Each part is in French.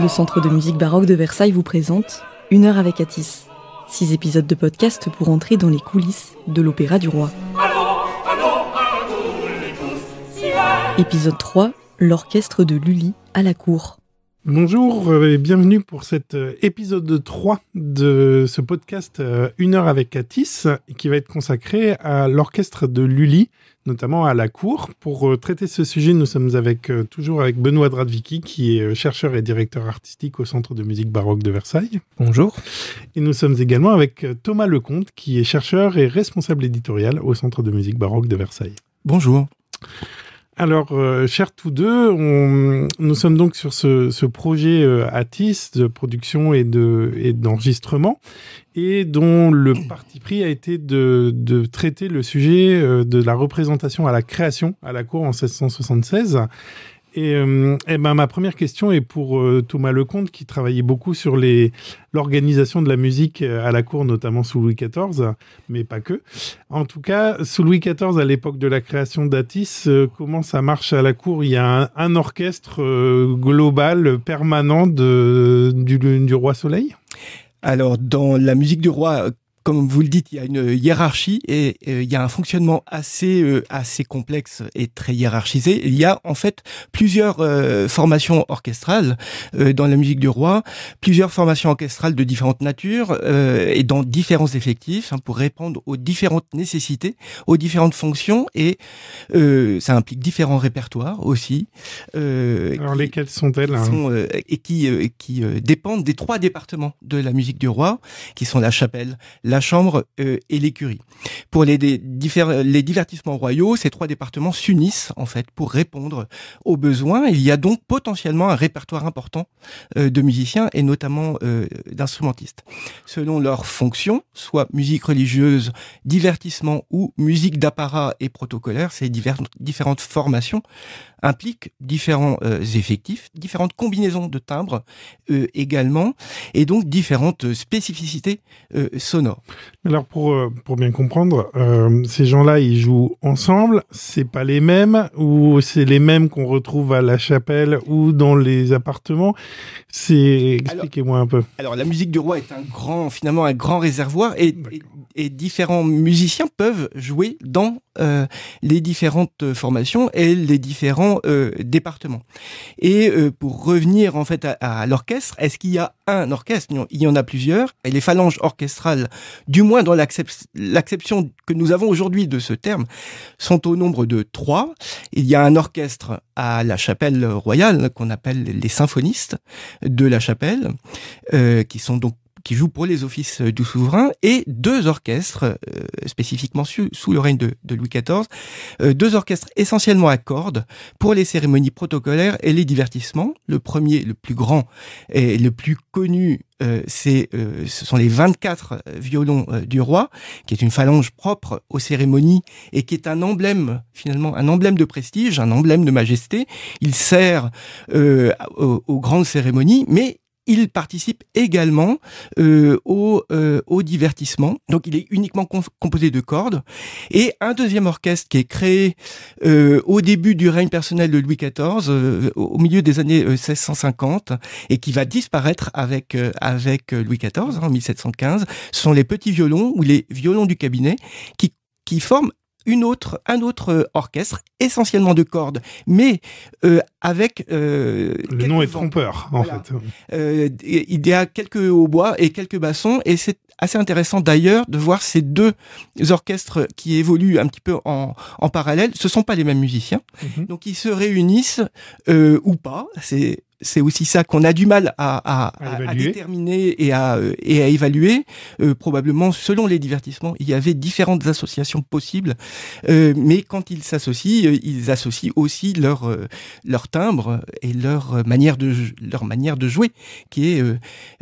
Le Centre de musique baroque de Versailles vous présente Une heure avec Atis, six épisodes de podcast pour entrer dans les coulisses de l'Opéra du Roi. Épisode 3, l'orchestre de Lully à la cour. Bonjour et bienvenue pour cet euh, épisode 3 de ce podcast euh, Une heure avec Atis qui va être consacré à l'orchestre de Lully notamment à la Cour. Pour euh, traiter ce sujet, nous sommes avec, euh, toujours avec Benoît Dradvicki, qui est euh, chercheur et directeur artistique au Centre de musique baroque de Versailles. Bonjour. Et nous sommes également avec Thomas Lecomte, qui est chercheur et responsable éditorial au Centre de musique baroque de Versailles. Bonjour. Alors, euh, chers tous deux, on, nous sommes donc sur ce, projet euh, Atis de production et d'enregistrement, de, et, et dont le parti pris a été de, traiter le sujet euh, de la représentation à la création à la cour en 1676. Et, euh, eh ben, ma première question est pour euh, Thomas Lecomte, qui travaillait beaucoup sur l'organisation de la musique euh, à la cour, notamment sous Louis XIV, mais pas que. En tout cas, sous Louis XIV, à l'époque de la création d'Atis, comment ça marche à la cour Il y a un, orchestre global, permanent de, du, du Roi Soleil alors, dans la musique du roi, comme vous le dites, il y a une euh, hiérarchie et euh, il y a un fonctionnement assez euh, assez complexe et très hiérarchisé. Il y a en fait plusieurs formations orchestrales dans la musique du roi, plusieurs formations orchestrales de différentes natures et dans différents effectifs hein, pour répondre aux différentes nécessités, aux différentes fonctions et ça implique différents répertoires aussi. Alors lesquels sont-elles hein sont, Et qui qui dépendent des trois départements de la musique du roi, qui sont la chapelle, la chambre euh, et l'écurie. Pour les, les divertissements royaux, ces trois départements s'unissent en fait pour répondre aux besoins. Il y a donc potentiellement un répertoire important euh, de musiciens et notamment euh, d'instrumentistes. Selon leurs fonctions, soit musique religieuse, divertissement ou musique d'apparat et protocolaire, ces différentes formations impliquent différents effectifs, différentes combinaisons de timbres également, et donc différentes spécificités sonores. Alors pour, euh, pour bien comprendre, euh, ces gens-là, ils jouent ensemble, c'est pas les mêmes, ou c'est les mêmes qu'on retrouve à la chapelle ou dans les appartements. C'est expliquez-moi un peu. Alors la musique du roi est un grand, finalement un grand réservoir, et et différents musiciens peuvent jouer dans euh, les différentes euh, formations et les différents euh, départements. Et pour revenir en fait à, l'orchestre, est-ce qu'il y a un orchestre Il y en a plusieurs. Et les phalanges orchestrales, du moins dans l'acception que nous avons aujourd'hui de ce terme, sont au nombre de trois. Il y a un orchestre à la chapelle royale qu'on appelle les symphonistes de la chapelle, qui sont donc qui joue pour les offices euh, du souverain, et deux orchestres, euh, spécifiquement sous le règne de, Louis XIV, euh, deux orchestres essentiellement à cordes pour les cérémonies protocolaires et les divertissements. Le premier, le plus grand et le plus connu, c'est ce sont les 24 violons du roi, qui est une phalange propre aux cérémonies et qui est un emblème, finalement, un emblème de prestige, un emblème de majesté. Il sert aux grandes cérémonies, mais il participe également euh, au, euh, au, divertissement. Donc il est uniquement composé de cordes. Et un deuxième orchestre qui est créé euh, au début du règne personnel de Louis XIV, au milieu des années 1650, et qui va disparaître avec, avec Louis XIV en 1715, ce sont les petits violons ou les violons du cabinet qui qui forment une autre, un autre euh, orchestre, essentiellement de cordes, mais euh, avec... Euh, le nom est trompeur, en fait. Euh, il y a quelques hautbois et quelques bassons, et c'est assez intéressant d'ailleurs de voir ces deux orchestres qui évoluent un petit peu en, en parallèle. Ce sont pas les mêmes musiciens, mm-hmm. donc ils se réunissent ou pas, c'est c'est aussi ça qu'on a du mal à, déterminer et à, euh, évaluer. Euh, probablement, selon les divertissements, il y avait différentes associations possibles, euh, mais quand ils s'associent, ils associent aussi leur timbre et leur manière de leur manière de jouer, qui est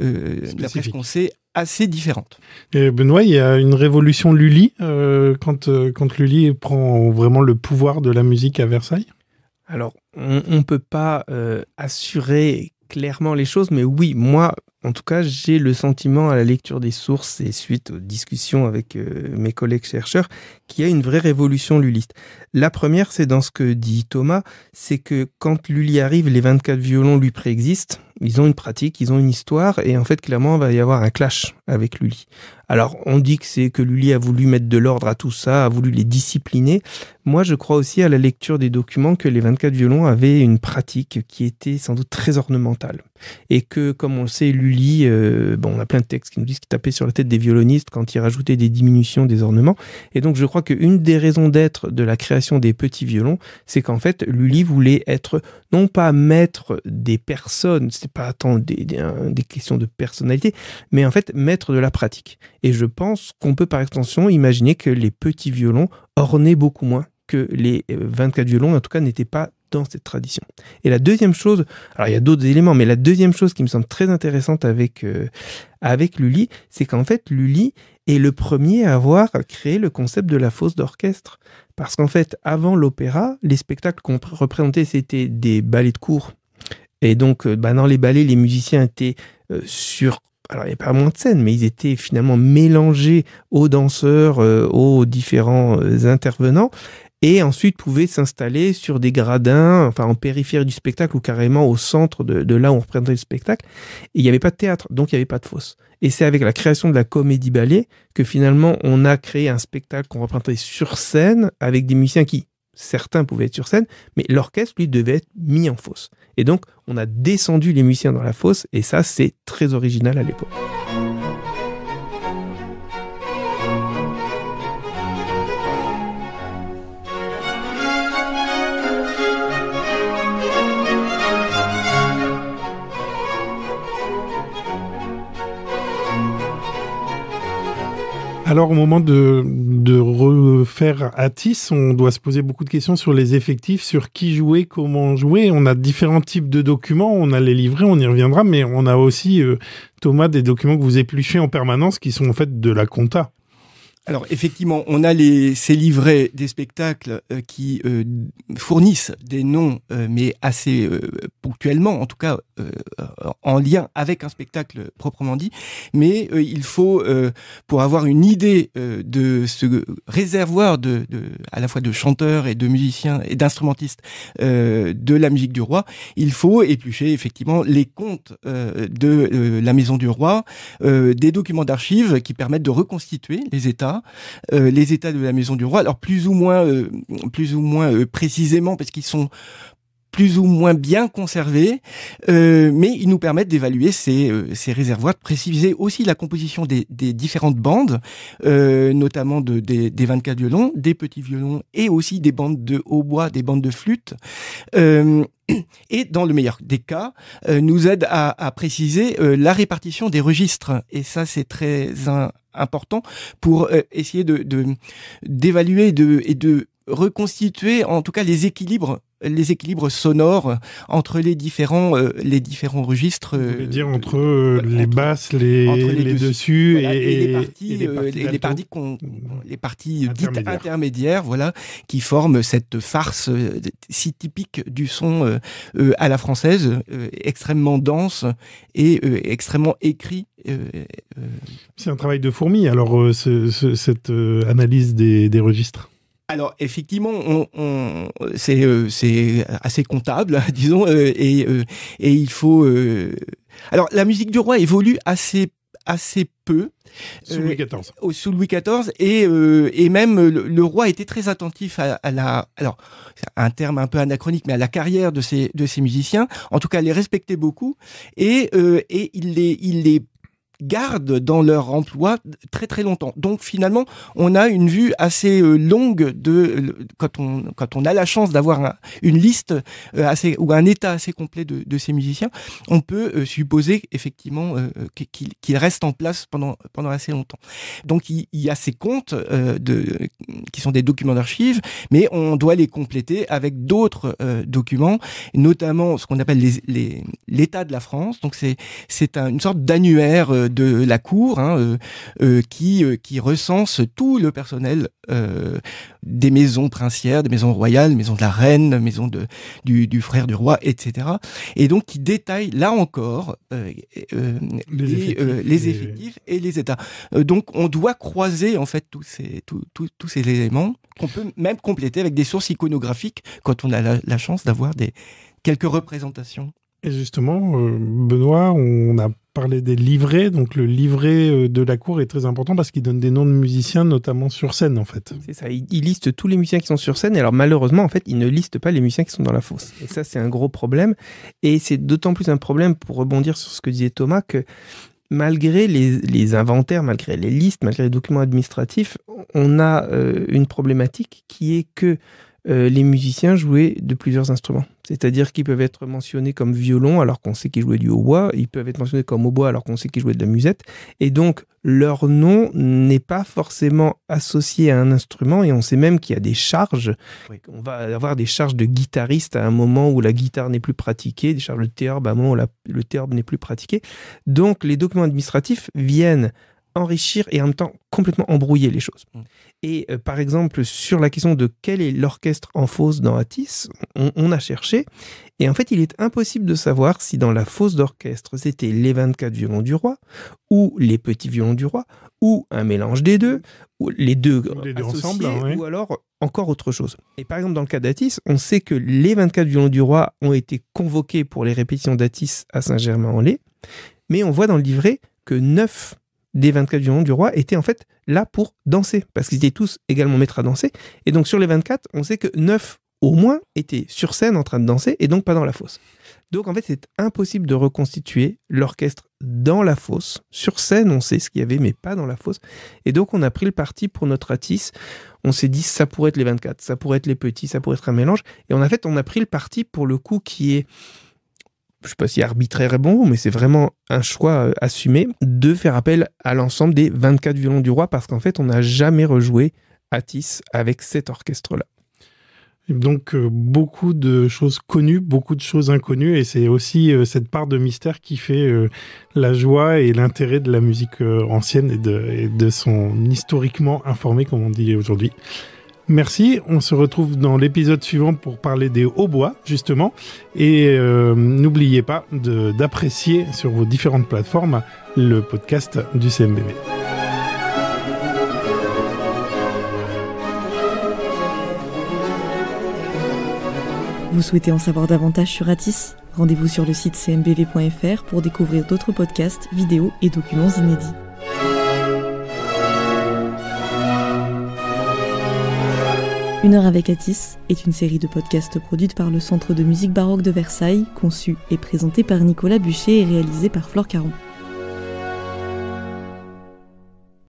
d'après ce qu'on sait assez différente. Benoît, il y a une révolution Lully quand quand Lully prend vraiment le pouvoir de la musique à Versailles. Alors, on ne peut pas euh, assurer clairement les choses, mais oui, moi, en tout cas, j'ai le sentiment à la lecture des sources et suite aux discussions avec euh, mes collègues chercheurs qu'il y a une vraie révolution lulliste. La première, c'est dans ce que dit Thomas, c'est que quand Lully arrive, les 24 violons lui préexistent, ils ont une pratique, ils ont une histoire, et en fait, clairement, il va y avoir un clash avec Lully. Alors, on dit que c'est que Lully a voulu mettre de l'ordre à tout ça, a voulu les discipliner. Moi, je crois aussi à la lecture des documents que les 24 violons avaient une pratique qui était sans doute très ornementale et que, comme on le sait, Lully, euh, bon, on a plein de textes qui nous disent qu'il tapait sur la tête des violonistes quand il rajoutait des diminutions des ornements. Et donc, je crois qu'une des raisons d'être de la création des petits violons, c'est qu'en fait, Lully voulait être non pas maître des personnes, c'est pas tant des, des, questions de personnalité, mais en fait, maître de la pratique. Et je pense qu'on peut, par extension, imaginer que les petits violons ornaient beaucoup moins que les 24 euh, violons, en tout cas, n'étaient pas dans cette tradition. Et la deuxième chose, alors il y a d'autres éléments, mais la deuxième chose qui me semble très intéressante avec, euh, avec Lully, c'est qu'en fait, Lully est le premier à avoir créé le concept de la fosse d'orchestre. Parce qu'en fait, avant l'opéra, les spectacles qu'on représentait, c'était des ballets de cours. Et donc, euh, bah, dans les ballets, les musiciens étaient euh, sur alors il n'y a pas moins de scènes, mais ils étaient finalement mélangés aux danseurs, aux différents intervenants et ensuite pouvait s'installer sur des gradins, enfin en périphérie du spectacle ou carrément au centre de, là où on représentait le spectacle. Et il n'y avait pas de théâtre, donc il n'y avait pas de fosse. Et c'est avec la création de la comédie ballet que finalement on a créé un spectacle qu'on représentait sur scène avec des musiciens qui, certains pouvaient être sur scène, mais l'orchestre, lui, devait être mis en fosse. Et donc on a descendu les musiciens dans la fosse, et ça, c'est très original à l'époque. Alors, au moment de, refaire Atis, on doit se poser beaucoup de questions sur les effectifs, sur qui jouer, comment jouer. On a différents types de documents, on a les livrés, on y reviendra, mais on a aussi, euh, Thomas, des documents que vous épluchez en permanence qui sont en fait de la compta. Alors effectivement, on a les, ces livrets des spectacles euh, qui euh, fournissent des noms, euh, mais assez ponctuellement, en tout cas en lien avec un spectacle proprement dit. Mais il faut, pour avoir une idée de ce réservoir de, de, à la fois de chanteurs et de musiciens et d'instrumentistes de la musique du roi, il faut éplucher effectivement les comptes de la Maison du Roi, des documents d'archives qui permettent de reconstituer les États euh, les états de la maison du roi, alors plus ou moins, euh, plus ou moins euh, précisément, parce qu'ils sont plus ou moins bien conservés, mais ils nous permettent d'évaluer ces, réservoirs, de préciser aussi la composition des, différentes bandes, notamment des, des, 24 violons, des petits violons et aussi des bandes de hautbois, des bandes de flûte. et dans le meilleur des cas, euh, nous aide à, préciser euh, la répartition des registres. Et ça, c'est très important pour euh, essayer de d'évaluer et de reconstituer en tout cas les équilibres les équilibres sonores entre les différents, euh, les différents registres. dire euh, euh, entre les basses, les, dessus et, les parties, les parties, mmh. dites intermédiaires, voilà, qui forment cette farce si typique du son à la française, extrêmement dense et extrêmement écrit c'est un travail de fourmi, alors, cette analyse des registres alors effectivement, on, on c'est euh, assez comptable, disons, euh, euh, et, il faut. Alors la musique du roi évolue assez assez peu sous Louis XIV. sous Louis XIV et, et même le, roi était très attentif à, la alors un terme un peu anachronique mais à la carrière de ces de ces musiciens. En tout cas, les respectait beaucoup et, et il les il les gardent dans leur emploi très très longtemps. Donc finalement, on a une vue assez euh, longue de quand on quand on a la chance d'avoir une liste euh, assez ou un état assez complet de, ces musiciens, on peut euh, supposer effectivement qu'ils restent en place pendant pendant assez longtemps. Donc il, y a ces comptes qui sont des documents d'archives, mais on doit les compléter avec d'autres documents, notamment ce qu'on appelle l'état de la France. Donc c'est c'est une sorte d'annuaire de la Cour hein, euh, euh, qui, euh, qui recense tout le personnel des maisons princières, des maisons royales, maisons de la reine, maisons de, du, frère du roi, etc. Et donc qui détaille là encore les, effectifs, et... les États. donc on doit croiser en fait tous ces, tous ces éléments qu'on peut même compléter avec des sources iconographiques quand on a la, chance d'avoir des quelques représentations. Et justement, Benoît, on a parler des livrets. Donc, le livret euh, de la cour est très important parce qu'il donne des noms de musiciens, notamment sur scène, en fait. C'est ça. Il, liste tous les musiciens qui sont sur scène. Et alors, malheureusement, en fait, il ne liste pas les musiciens qui sont dans la fosse. Et ça, c'est un gros problème. Et c'est d'autant plus un problème pour rebondir sur ce que disait Thomas que malgré les, inventaires, malgré les listes, malgré les documents administratifs, on a euh, une problématique qui est que euh, les musiciens jouaient de plusieurs instruments. C'est-à-dire qu'ils peuvent être mentionnés comme violon alors qu'on sait qu'ils jouaient du hautbois, ils peuvent être mentionnés comme hautbois alors qu'on sait qu'ils jouaient de la musette, et donc leur nom n'est pas forcément associé à un instrument, et on sait même qu'il y a des charges, on va avoir des charges de guitariste à un moment où la guitare n'est plus pratiquée, des charges de théorbe à un moment où le théorbe n'est plus pratiqué. Donc les documents administratifs viennent enrichir et en même temps complètement embrouillé les choses. Mm. Et euh, par exemple, sur la question de quel est l'orchestre en fausse dans Atis, on, a cherché, et en fait, il est impossible de savoir si dans la fosse d'orchestre, c'était les 24 violons du roi, ou les petits violons du roi, ou un mélange des deux, ou les deux, ensemble, hein, ou alors encore autre chose. Et par exemple, dans le cas d'Atis, on sait que les 24 violons du roi ont été convoqués pour les répétitions d'Atis à Saint-Germain-en-Laye, mais on voit dans le livret que 9 les 24 monde du roi étaient en fait là pour danser, parce qu'ils étaient tous également maîtres à danser. Et donc sur les 24, on sait que 9 au moins étaient sur scène en train de danser et donc pas dans la fosse. Donc en fait, c'est impossible de reconstituer l'orchestre dans la fosse. Sur scène, on sait ce qu'il y avait, mais pas dans la fosse. Et donc on a pris le parti pour notre atis. On s'est dit, ça pourrait être les 24, ça pourrait être les petits, ça pourrait être un mélange. Et en fait, on a pris le parti pour le coup qui est je sais pas si arbitraire est bon mais c'est vraiment un choix euh, assumé de faire appel à l'ensemble des 24 violons du roi parce qu'en fait, on n'a jamais rejoué Atis avec cet orchestre-là. Donc euh, beaucoup de choses connues, beaucoup de choses inconnues, et c'est aussi euh, cette part de mystère qui fait la joie et l'intérêt de la musique ancienne et de son historiquement informé, comme on dit aujourd'hui. Merci. On se retrouve dans l'épisode suivant pour parler des bois, justement. Et euh, n'oubliez pas d'apprécier sur vos différentes plateformes le podcast du CMBB. Vous souhaitez en savoir davantage sur Atis Rendez-vous sur le site cmbv.fr pour découvrir d'autres podcasts, vidéos et documents inédits. Une heure avec Atis est une série de podcasts produite par le Centre de musique baroque de Versailles, conçue et présentée par Nicolas Bûcher et réalisée par Flore Caron.